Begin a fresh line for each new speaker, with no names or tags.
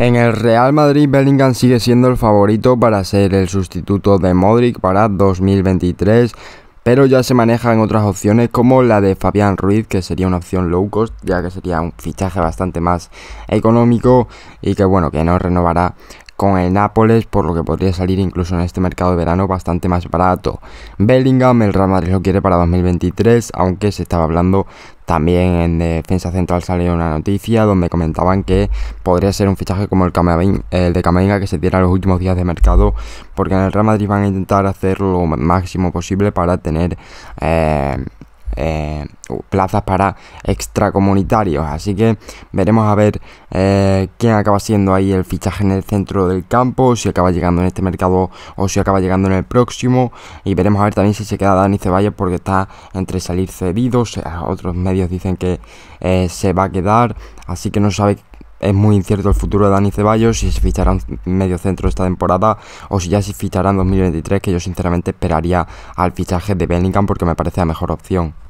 En el Real Madrid, Bellingham sigue siendo el favorito para ser el sustituto de Modric para 2023, pero ya se manejan otras opciones como la de Fabián Ruiz, que sería una opción low cost, ya que sería un fichaje bastante más económico y que bueno, que no renovará con el Nápoles, por lo que podría salir incluso en este mercado de verano bastante más barato. Bellingham, el Real Madrid lo quiere para 2023, aunque se estaba hablando también en Defensa Central salió una noticia donde comentaban que podría ser un fichaje como el, de Camavinga que se diera los últimos días de mercado, porque en el Real Madrid van a intentar hacer lo máximo posible para tener... Eh, eh, plazas para extracomunitarios. Así que veremos a ver eh, quién acaba siendo ahí el fichaje en el centro del campo, si acaba llegando en este mercado o si acaba llegando en el próximo. Y veremos a ver también si se queda Dani Ceballos porque está entre salir cedido. Otros medios dicen que eh, se va a quedar, así que no sabe es muy incierto el futuro de Dani Ceballos, si se fichará medio centro esta temporada o si ya se fichará en 2023, que yo sinceramente esperaría al fichaje de Bellingham porque me parece la mejor opción.